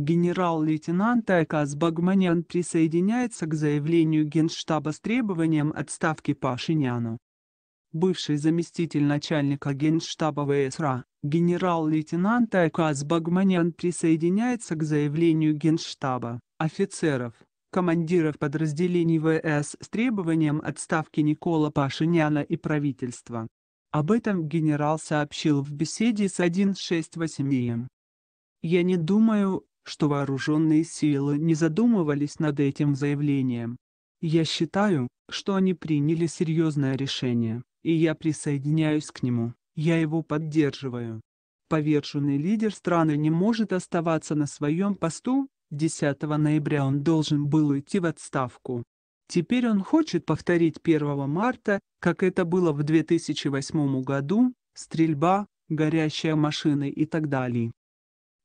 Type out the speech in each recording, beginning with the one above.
Генерал-лейтенант Айкас Багманян присоединяется к заявлению Генштаба с требованием отставки Пашиняну. Бывший заместитель начальника Генштаба ВСРА, генерал-лейтенант Айкас Багманян присоединяется к заявлению Генштаба, офицеров, командиров подразделений ВС с требованием отставки Никола Пашиняна и правительства. Об этом генерал сообщил в беседе с 168 м. Я не думаю, что вооруженные силы не задумывались над этим заявлением. Я считаю, что они приняли серьезное решение, и я присоединяюсь к нему, я его поддерживаю. Поверженный лидер страны не может оставаться на своем посту, 10 ноября он должен был уйти в отставку. Теперь он хочет повторить 1 марта, как это было в 2008 году, стрельба, горящая машина и так далее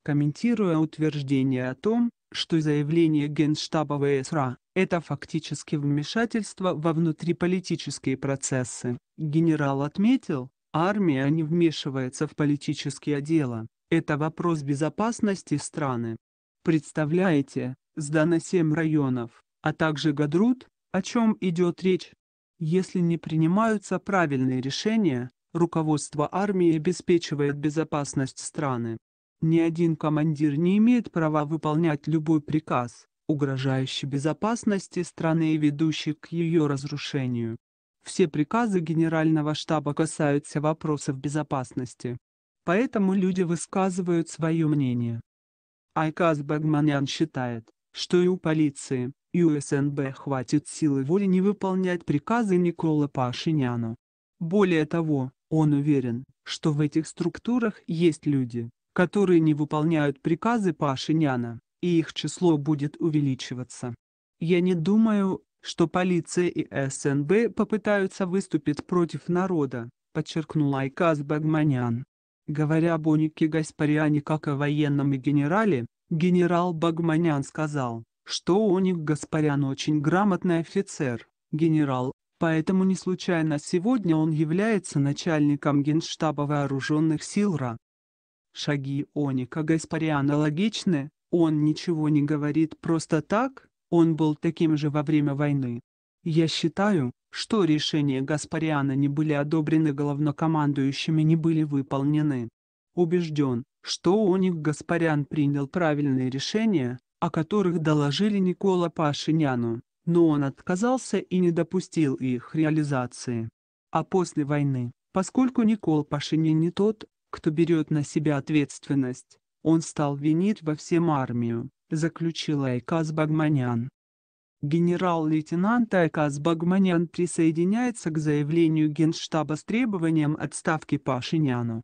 комментируя утверждение о том, что заявление Генштаба ВСРА – это фактически вмешательство во внутриполитические процессы. Генерал отметил, армия не вмешивается в политические дела. Это вопрос безопасности страны. Представляете, сдано семь районов, а также Гадрут, о чем идет речь. Если не принимаются правильные решения, руководство армии обеспечивает безопасность страны. Ни один командир не имеет права выполнять любой приказ, угрожающий безопасности страны и ведущий к ее разрушению. Все приказы Генерального штаба касаются вопросов безопасности. Поэтому люди высказывают свое мнение. Айказ Багманян считает, что и у полиции, и у СНБ хватит силы воли не выполнять приказы Никола Пашиняну. Более того, он уверен, что в этих структурах есть люди, которые не выполняют приказы Пашиняна, и их число будет увеличиваться. Я не думаю, что полиция и СНБ попытаются выступить против народа, подчеркнул Айкас Багманян. Говоря об Онике Гаспаряне как о военном и генерале, генерал Багманян сказал, что Оник Гаспарян очень грамотный офицер, генерал, поэтому не случайно сегодня он является начальником Генштаба Вооруженных сил РА. Шаги Оника Гаспариана логичны, он ничего не говорит просто так, он был таким же во время войны. Я считаю, что решения Гаспариана не были одобрены главнокомандующими не были выполнены. Убежден, что Оник Гаспарян принял правильные решения, о которых доложили Никола Пашиняну, но он отказался и не допустил их реализации. А после войны, поскольку Никол Пашинян не тот, кто берет на себя ответственность. Он стал винить во всем армию, заключила Айказ Багманян. Генерал-лейтенант Айказ Багманян присоединяется к заявлению Генштаба с требованием отставки Пашиняну.